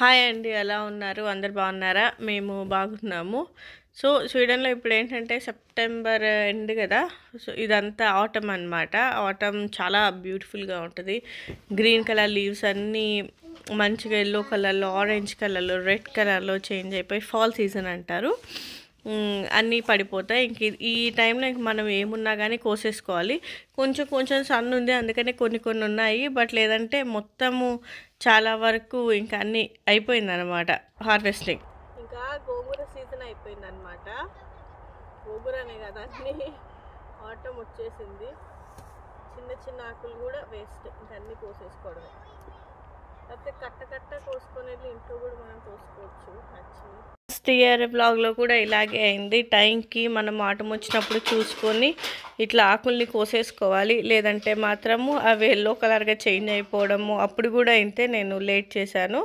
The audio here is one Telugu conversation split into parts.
హాయ్ అండి ఎలా ఉన్నారు అందరు బాగున్నారా మేము బాగున్నాము సో స్వీడన్లో ఇప్పుడు ఏంటంటే సెప్టెంబర్ ఎండ్ కదా సో ఇదంతా ఆటమ్ అనమాట ఆటమ్ చాలా బ్యూటిఫుల్గా ఉంటుంది గ్రీన్ కలర్ లీవ్స్ అన్నీ మంచిగా ఎల్లో కలర్లో ఆరెంజ్ కలర్లో రెడ్ కలర్లో చేంజ్ అయిపోయి ఫాల్ సీజన్ అంటారు అన్నీ పడిపోతాయి ఇంక ఈ టైంలో ఇంక మనం ఏమున్నా కానీ కోసేసుకోవాలి కొంచెం కొంచెం సన్ను ఉంది అందుకనే కొన్ని కొన్ని ఉన్నాయి బట్ లేదంటే మొత్తము చాలా వరకు ఇంకా అన్నీ అయిపోయింది అనమాట హార్వెస్టింగ్ ఇంకా గోంగూర సీజన్ అయిపోయింది అనమాట అనే కదా అన్ని ఆటం వచ్చేసింది చిన్న చిన్న ఆకులు కూడా వేస్ట్ ఇంకా అన్నీ కోసేసుకోవడమే అయితే కట్ట కట్ట కోసుకునేది ఇంట్లో కూడా మనం కోసుకోవచ్చు నచ్చింది ఫస్ట్ ఇయర్ బ్లాగ్లో కూడా ఇలాగే అయింది టైంకి మనం ఆటం వచ్చినప్పుడు చూసుకొని ఇట్లా ఆకుల్ని కోసేసుకోవాలి లేదంటే మాత్రము అవి ఎల్లో కలర్గా చేంజ్ అయిపోవడము అప్పుడు కూడా అయితే నేను లేట్ చేశాను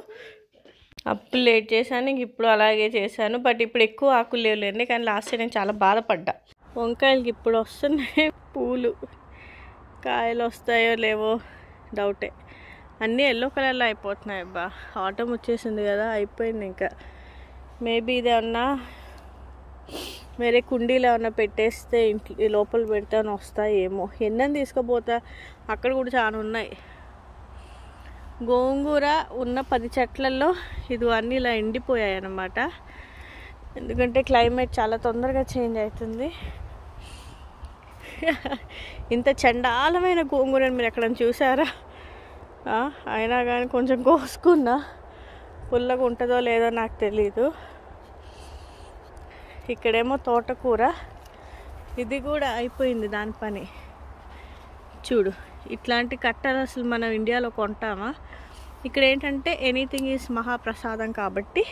అప్పుడు లేట్ చేశాను ఇప్పుడు అలాగే చేశాను బట్ ఇప్పుడు ఎక్కువ ఆకులు లేవులేండి కానీ లాస్ట్ ఇయర్ నేను చాలా బాధపడ్డా వంకాయలకి ఇప్పుడు వస్తున్నాయి పూలు కాయలు వస్తాయో లేవో డౌటే అన్నీ ఎల్లో కలర్లో అయిపోతున్నాయి అబ్బా ఆటం వచ్చేసింది కదా అయిపోయింది ఇంకా మేబీ ఇది ఏమన్నా వేరే కుండీలు ఏమన్నా పెట్టేస్తే ఇంట్లో లోపల పెడితే వస్తాయి ఏమో ఎన్నని తీసుకుపోతా అక్కడ కూడా చాలా ఉన్నాయి గోంగూర ఉన్న పది చెట్లలో ఇది అన్నీ ఇలా ఎండిపోయాయి అన్నమాట ఎందుకంటే క్లైమేట్ చాలా తొందరగా చేంజ్ అవుతుంది ఇంత చండాలమైన గోంగూరని మీరు ఎక్కడైనా చూసారా అయినా కానీ కొంచెం కోసుకున్నా పుల్లగా ఉంటుందో లేదో నాకు తెలీదు ఇక్కడేమో తోటకూర ఇది కూడా అయిపోయింది దాని పని చూడు ఇట్లాంటి కట్టలు అసలు మనం ఇండియాలో కొంటామా ఇక్కడ ఏంటంటే ఎనీథింగ్ ఈజ్ మహాప్రసాదం కాబట్టి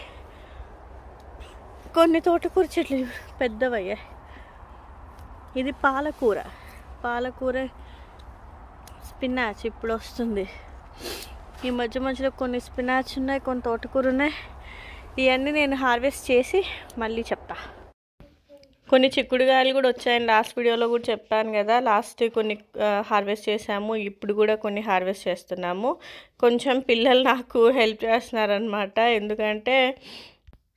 కొన్ని తోటకూర చెట్లు పెద్దవయ్యాయి ఇది పాలకూర పాలకూర స్పినాచ్ ఇప్పుడు వస్తుంది ఈ మధ్య మధ్యలో కొన్ని స్పినాచ్ ఉన్నాయి కొన్ని తోటకూర ఉన్నాయి ఇవన్నీ నేను హార్వెస్ట్ చేసి మళ్ళీ చెప్తా కొన్ని చిక్కుడుగాయలు కూడా వచ్చాయండి లాస్ట్ వీడియోలో కూడా చెప్పాను కదా లాస్ట్ కొన్ని హార్వెస్ట్ చేసాము ఇప్పుడు కూడా కొన్ని హార్వెస్ట్ చేస్తున్నాము కొంచెం పిల్లలు నాకు హెల్ప్ చేస్తున్నారనమాట ఎందుకంటే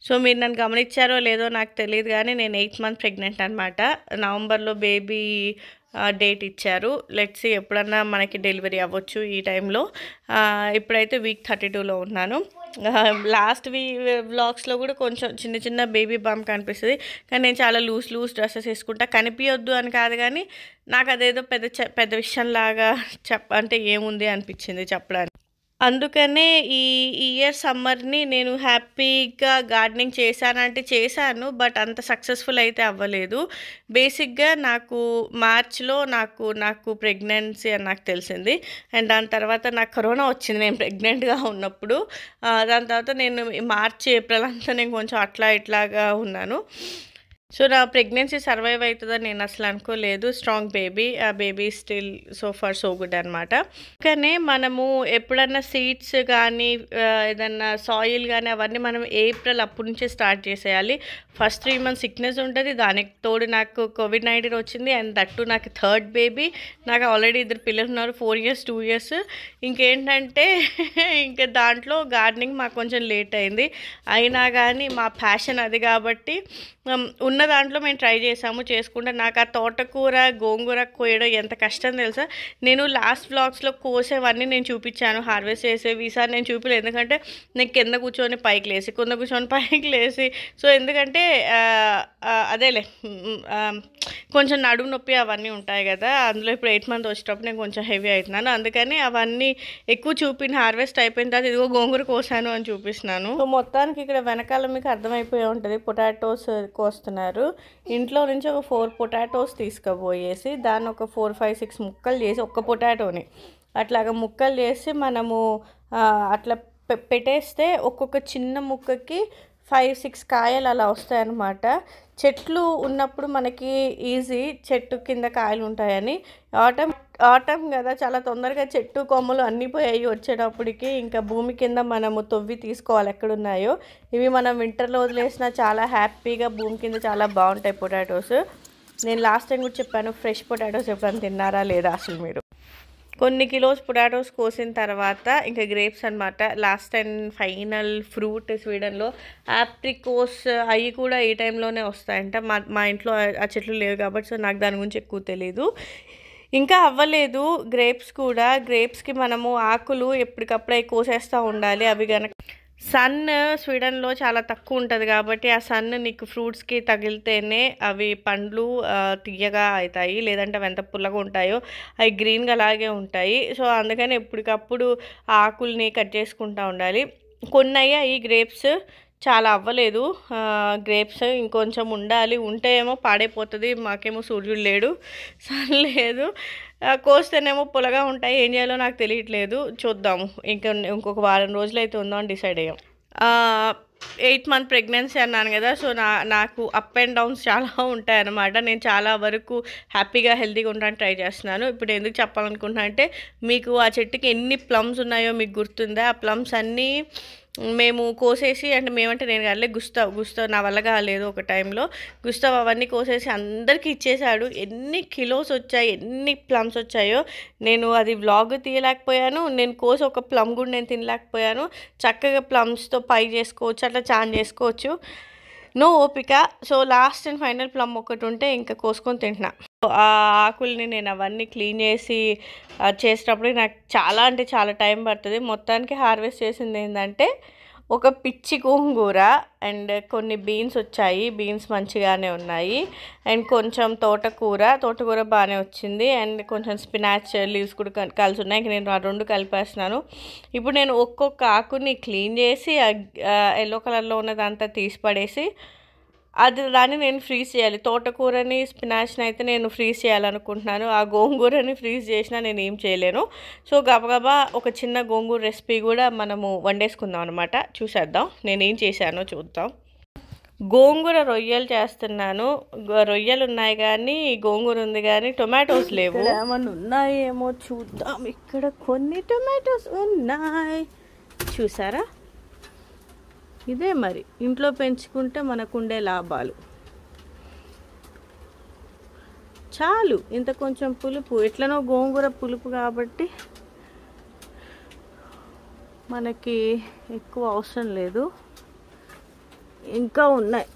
సో మీరు నన్ను గమనించారో లేదో నాకు తెలియదు కానీ నేను ఎయిత్ మంత్ ప్రెగ్నెంట్ అనమాట నవంబర్లో బేబీ డేట్ ఇచ్చారు లెట్స్ ఎప్పుడన్నా మనకి డెలివరీ అవ్వచ్చు ఈ టైంలో ఇప్పుడైతే వీక్ థర్టీ టూలో ఉన్నాను లాస్ట్ వీ బ్లాగ్స్లో కూడా కొంచెం చిన్న చిన్న బేబీ బామ్ కనిపిస్తుంది కానీ నేను చాలా లూజ్ లూజ్ డ్రెస్సెస్ వేసుకుంటా కనిపించొద్దు అని కాదు కానీ నాకు అదేదో పెద్ద పెద్ద విషయంలాగా చెప్ప అంటే ఏముంది అనిపించింది చెప్పడానికి అందుకనే ఈ ఇయర్ సమ్మర్ని నేను హ్యాపీగా గార్డెనింగ్ చేశానంటే చేశాను బట్ అంత సక్సెస్ఫుల్ అయితే అవ్వలేదు బేసిక్గా నాకు మార్చ్లో నాకు నాకు ప్రెగ్నెన్సీ అని నాకు తెలిసింది అండ్ దాని తర్వాత నాకు కరోనా వచ్చింది నేను ప్రెగ్నెంట్గా ఉన్నప్పుడు దాని తర్వాత నేను మార్చి ఏప్రిల్ అంతా నేను కొంచెం అట్లా ఇట్లాగా ఉన్నాను సో నా ప్రెగ్నెన్సీ సర్వైవ్ అవుతుందని నేను అసలు అనుకోలేదు స్ట్రాంగ్ బేబీ ఆ baby still so far so good అనమాట కానీ మనము ఎప్పుడన్నా సీడ్స్ కానీ ఏదన్నా సాయిల్ కానీ అవన్నీ మనం ఏప్రిల్ అప్పటి నుంచే స్టార్ట్ చేసేయాలి ఫస్ట్ త్రీ మంత్స్ సిక్నెస్ ఉంటుంది దానికి తోడు నాకు కోవిడ్ నైన్టీన్ వచ్చింది అండ్ దట్టు నాకు థర్డ్ బేబీ నాకు ఆల్రెడీ ఇద్దరు పిల్లలు ఉన్నారు ఫోర్ ఇయర్స్ టూ ఇయర్స్ ఇంకేంటంటే ఇంకా దాంట్లో గార్డెనింగ్ మాకు కొంచెం లేట్ అయింది అయినా కానీ మా ప్యాషన్ అది కాబట్టి ఉన్న ఉన్న దాంట్లో మేము ట్రై చేసాము చేసుకుంటే నాకు ఆ తోటకూర గోంగూర కోయడం ఎంత కష్టం తెలుసా నేను లాస్ట్ బ్లాగ్స్లో కోసేవన్నీ నేను చూపించాను హార్వెస్ట్ చేసేవి ఈసారి నేను చూపించలేదు ఎందుకంటే నేను కింద కూర్చొని పైకి లేసి కింద కూర్చొని పైకి లేసి సో ఎందుకంటే అదేలే కొంచెం నడుము నొప్పి అవన్నీ ఉంటాయి కదా అందులో ఇప్పుడు ఎయిట్ మంత్ వచ్చేటప్పుడు నేను కొంచెం హెవీ అవుతున్నాను అందుకని అవన్నీ ఎక్కువ చూపిన హార్వెస్ట్ అయిపోయిన తర్వాత ఇదిగో గోంగూర కోసాను అని చూపిస్తున్నాను సో మొత్తానికి ఇక్కడ వెనకాల మీకు అర్థమైపోయి ఉంటుంది పొటాటోస్ కోస్తున్నారు ఉన్నారు ఇంట్లో నుంచి ఒక ఫోర్ పొటాటోస్ తీసుకుపోయేసి దాన్ని ఒక ఫోర్ ఫైవ్ సిక్స్ ముక్కలు చేసి ఒక్క పొటాటోని అట్లాగ ముక్కలు చేసి మనము అట్లా పెట్టేస్తే ఒక్కొక్క చిన్న ముక్కకి ఫైవ్ సిక్స్ కాయలు అలా వస్తాయన్నమాట చెట్లు ఉన్నప్పుడు మనకి ఈజీ చెట్టు కింద కాయలు ఉంటాయని ఆటమ్ ఆటమ్ కదా చాలా తొందరగా చెట్టు కొమ్మలు అన్నీ పోయాయి వచ్చేటప్పటికి ఇంకా భూమి కింద మనము తొవ్వి తీసుకోవాలి ఎక్కడున్నాయో ఇవి మనం వింటర్లో వదిలేసిన చాలా హ్యాపీగా భూమి కింద చాలా బాగుంటాయి పొటాటోస్ నేను లాస్ట్ టైం కూడా చెప్పాను ఫ్రెష్ పొటాటోస్ ఎప్పుడైనా తిన్నారా లేదా అసలు మీరు కొన్ని కిలోస్ పొటాటోస్ కోసిన తర్వాత ఇంకా గ్రేప్స్ అనమాట లాస్ట్ అండ్ ఫైనల్ ఫ్రూట్ స్వీడన్లో యాప్రికోస్ అవి కూడా ఈ టైంలోనే వస్తాయంట మా మా ఇంట్లో ఆ చెట్లు లేవు కాబట్టి సో నాకు దాని గురించి ఎక్కువ తెలియదు ఇంకా అవ్వలేదు గ్రేప్స్ కూడా గ్రేప్స్కి మనము ఆకులు ఎప్పటికప్పుడే కోసేస్తూ ఉండాలి అవి కనుక సన్ స్వీడన్లో చాలా తక్కువ ఉంటుంది కాబట్టి ఆ సన్ నీకు ఫ్రూట్స్కి తగిలితేనే అవి పండ్లు తీయగా అవుతాయి లేదంటే అవి ఎంత పుల్లగా ఉంటాయో అవి గ్రీన్గా అలాగే ఉంటాయి సో అందుకని ఎప్పటికప్పుడు ఆకుల్ని కట్ చేసుకుంటూ ఉండాలి కొన్ని అయ్యాయి గ్రేప్స్ చాలా అవ్వలేదు గ్రేప్స్ ఇంకొంచెం ఉండాలి ఉంటే ఏమో పాడైపోతుంది మాకేమో సూర్యుడు లేడు సన్ లేదు కోస్తేనేమో పొలగా ఉంటాయి ఏం చేయాలో నాకు తెలియట్లేదు చూద్దాము ఇంకా ఇంకొక వారం రోజులు అయితే ఉందో అని డిసైడ్ అయ్యాం ఎయిట్ మంత్ ప్రెగ్నెన్సీ అన్నాను కదా సో నా నాకు అప్ అండ్ డౌన్స్ చాలా అన్నమాట నేను చాలా వరకు హ్యాపీగా హెల్తీగా ఉండడానికి ట్రై చేస్తున్నాను ఇప్పుడు ఎందుకు చెప్పాలనుకుంటున్నా అంటే మీకు ఆ చెట్టుకి ఎన్ని ప్లమ్స్ ఉన్నాయో మీకు గుర్తుందా ఆ ప్లమ్స్ అన్నీ మేము కోసేసి అంటే మేమంటే నేను కాలే గుస్తావ్ గుస్తావ్ నా వల్ల కాలేదు ఒక టైంలో గుస్తావ్ అవన్నీ కోసేసి అందరికీ ఇచ్చేశాడు ఎన్ని కిలోస్ వచ్చాయి ఎన్ని ప్లమ్స్ వచ్చాయో నేను అది బ్లాగ్ తీయలేకపోయాను నేను కోసి ఒక ప్లమ్ కూడా నేను తినలేకపోయాను చక్కగా ప్లమ్స్తో పై చేసుకోవచ్చు అట్లా చాన్ చేసుకోవచ్చు నో ఓపిక so last and final plum ఒకటి ఉంటే ఇంకా కోసుకొని తింటున్నా ఆ ఆకుల్ని నేను అవన్నీ క్లీన్ చేసి చేసేటప్పుడు నాకు చాలా అంటే చాలా టైం పడుతుంది మొత్తానికి హార్వెస్ట్ చేసింది ఏంటంటే ఒక పిచ్చి గోంగూర అండ్ కొన్ని బీన్స్ వచ్చాయి బీన్స్ మంచిగానే ఉన్నాయి అండ్ కొంచెం తోటకూర తోటకూర బాగానే వచ్చింది అండ్ కొంచెం స్పినాచ్ లీవ్స్ కూడా కలిసి ఉన్నాయి నేను ఆ రెండు కలిపేస్తున్నాను ఇప్పుడు నేను ఒక్కొక్క ఆకుని క్లీన్ చేసి ఎల్లో కలర్లో ఉన్నదంతా తీసి పడేసి అది దాన్ని నేను ఫ్రీజ్ చేయాలి తోటకూరని స్పినాష్ని అయితే నేను ఫ్రీజ్ చేయాలనుకుంటున్నాను ఆ గోంగూరని ఫ్రీజ్ చేసినా నేను ఏం చేయలేను సో గబగబా ఒక చిన్న గోంగూర రెసిపీ కూడా మనము వండేసుకుందాం అనమాట చూసేద్దాం నేనేం చేశానో చూద్దాం గోంగూర రొయ్యలు చేస్తున్నాను రొయ్యలు ఉన్నాయి కానీ గోంగూర ఉంది కానీ టొమాటోస్ లేవు ఏమన్నా ఉన్నాయేమో చూద్దాం ఇక్కడ కొన్ని టొమాటోస్ ఉన్నాయి చూసారా ఇదే మరి ఇంట్లో పెంచుకుంటే మనకుండే లాభాలు చాలు ఇంత కొంచెం పులుపు ఎట్లనో గోంగూర పులుపు కాబట్టి మనకి ఎక్కువ అవసరం లేదు ఇంకా ఉన్నాయి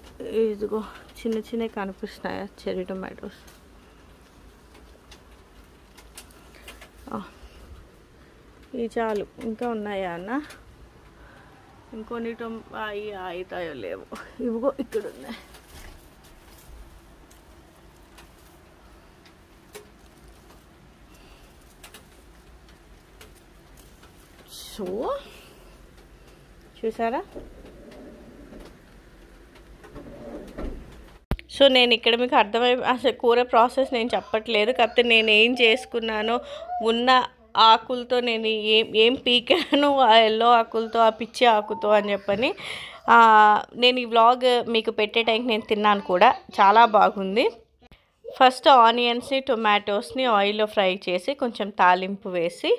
ఇదిగో చిన్న చిన్న కనిపిస్తున్నాయా చెర్రీ టొమాటోస్ ఇవి చాలు ఇంకా ఉన్నాయా అన్న ఇంకొన్ని అవి అవుతాయో లేవు ఇవిగో ఇక్కడ ఉన్నాయి సో చూసారా సో నేను ఇక్కడ మీకు అర్థమై అసలు కూర ప్రాసెస్ నేను చెప్పట్లేదు కాకపోతే నేను ఏం చేసుకున్నానో ఉన్న ఆకులతో నేను ఏం ఏం పీకాను ఆ ఎల్లో ఆకులతో ఆ పిచ్చి ఆకుతో అని చెప్పని నేను ఈ వ్లాగ్ మీకు పెట్టే టైంకి నేను తిన్నాను కూడా చాలా బాగుంది ఫస్ట్ ఆనియన్స్ని టొమాటోస్ని ఆయిల్లో ఫ్రై చేసి కొంచెం తాలింపు వేసి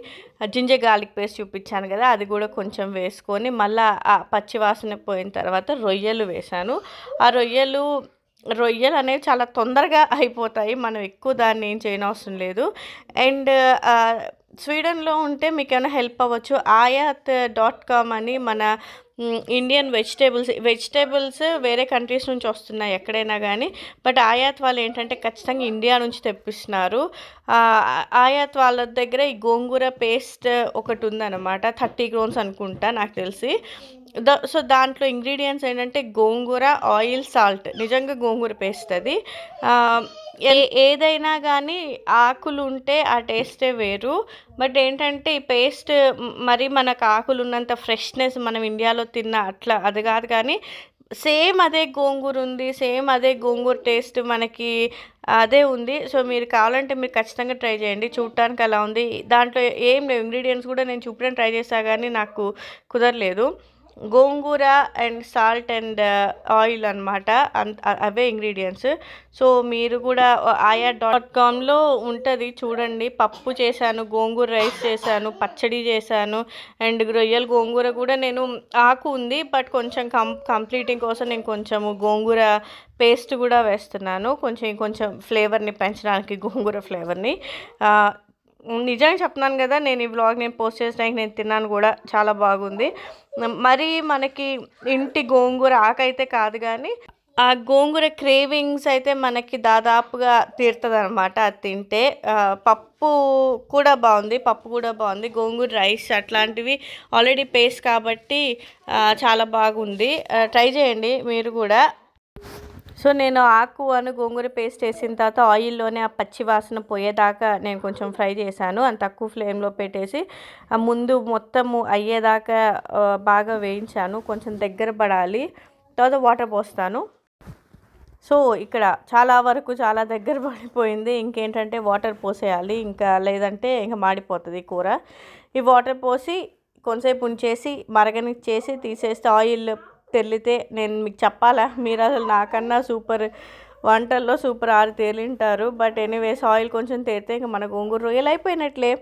జింజర్ గార్లిక్ పేస్ట్ చూపించాను కదా అది కూడా కొంచెం వేసుకొని మళ్ళీ ఆ పచ్చివాసన పోయిన తర్వాత రొయ్యలు వేశాను ఆ రొయ్యలు రొయ్యలు అనేవి చాలా తొందరగా అయిపోతాయి మనం ఎక్కువ దాన్ని ఏం చేయనవసరం లేదు అండ్ స్వీడన్లో ఉంటే మీకు ఏమైనా హెల్ప్ అవ్వచ్చు ఆయాత్ డాట్ కామ్ అని మన ఇండియన్ వెజిటేబుల్స్ వెజిటేబుల్స్ వేరే కంట్రీస్ నుంచి వస్తున్నాయి ఎక్కడైనా కానీ బట్ ఆయాత్ వాళ్ళు ఏంటంటే ఖచ్చితంగా ఇండియా నుంచి తెప్పిస్తున్నారు ఆయాత్ వాళ్ళ దగ్గర ఈ గోంగూర పేస్ట్ ఒకటి ఉందన్నమాట థర్టీ గ్రోన్స్ అనుకుంటా నాకు తెలిసి ద సో దాంట్లో ఇంగ్రీడియంట్స్ ఏంటంటే గోంగూర ఆయిల్ సాల్ట్ నిజంగా గోంగూర పేస్ట్ అది ఏదైనా కానీ ఆకులు ఉంటే ఆ టేస్టే వేరు బట్ ఏంటంటే ఈ పేస్ట్ మరి మనకు ఆకులు ఉన్నంత ఫ్రెష్నెస్ మనం ఇండియాలో తిన్న అట్లా అది కాదు కానీ సేమ్ అదే గోంగూర ఉంది సేమ్ అదే గోంగూర టేస్ట్ మనకి అదే ఉంది సో మీరు కావాలంటే మీరు ఖచ్చితంగా ట్రై చేయండి చూడటానికి అలా ఉంది దాంట్లో ఏం లేవు ఇంగ్రీడియంట్స్ కూడా నేను చూపడానికి ట్రై చేస్తాను కానీ నాకు కుదరలేదు గోంగూర అండ్ సాల్ట్ అండ్ ఆయిల్ అనమాట అవే ఇంగ్రీడియంట్స్ సో మీరు కూడా ఆయా డాట్ కామ్లో ఉంటుంది చూడండి పప్పు చేశాను గోంగూర రైస్ చేశాను పచ్చడి చేశాను అండ్ రొయ్యల గోంగూర కూడా నేను ఆకు ఉంది బట్ కొంచెం కం కంప్లీటింగ్ కోసం నేను కొంచెము గోంగూర పేస్ట్ కూడా వేస్తున్నాను కొంచెం కొంచెం ఫ్లేవర్ని పెంచడానికి గోంగూర ఫ్లేవర్ని నిజంగా చెప్తున్నాను కదా నేను ఈ వ్లాగ్ నేను పోస్ట్ చేసినాక నేను తిన్నాను కూడా చాలా బాగుంది మరి మనకి ఇంటి గోంగూర ఆకైతే కాదు కానీ ఆ గోంగూర క్రేవింగ్స్ అయితే మనకి దాదాపుగా తీరుతుంది అనమాట అది తింటే పప్పు కూడా బాగుంది పప్పు కూడా బాగుంది గోంగూర రైస్ అట్లాంటివి ఆల్రెడీ పేస్ట్ కాబట్టి చాలా బాగుంది ట్రై చేయండి మీరు కూడా సో నేను ఆకు అని గోంగూర పేస్ట్ వేసిన తర్వాత ఆయిల్లోనే ఆ పచ్చి వాసన పోయేదాకా నేను కొంచెం ఫ్రై చేశాను అని తక్కువ ఫ్లేమ్లో పెట్టేసి ముందు మొత్తము అయ్యేదాకా బాగా వేయించాను కొంచెం దగ్గర పడాలి తర్వాత వాటర్ పోస్తాను సో ఇక్కడ చాలా వరకు చాలా దగ్గర పడిపోయింది ఇంకేంటంటే వాటర్ పోసేయాలి ఇంకా లేదంటే ఇంకా మాడిపోతుంది కూర ఈ వాటర్ పోసి కొంతసేపు ఉంచేసి మరగనిచ్చేసి తీసేస్తే ఆయిల్ తెలితే నేను మీకు చెప్పాలా మీరు అసలు నాకన్నా సూపర్ వంటల్లో సూపర్ ఆరు తేలింటారు బట్ ఎనీవేస్ ఆయిల్ కొంచెం తేలితే ఇంక మన గోంగూర రొయ్యలు అయిపోయినట్లే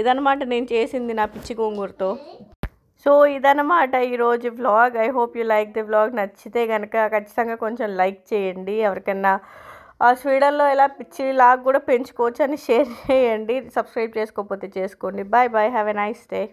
ఇదనమాట నేను చేసింది నా పిచ్చి గోంగూరతో సో ఇదనమాట ఈరోజు vlog I hope you like the vlog నచ్చితే కనుక ఖచ్చితంగా కొంచెం లైక్ చేయండి ఎవరికైనా స్వీడన్లో ఇలా పిచ్చి లాగ్ కూడా పెంచుకోవచ్చు అని షేర్ చేయండి సబ్స్క్రైబ్ చేసుకోకపోతే చేసుకోండి bye bye have a nice day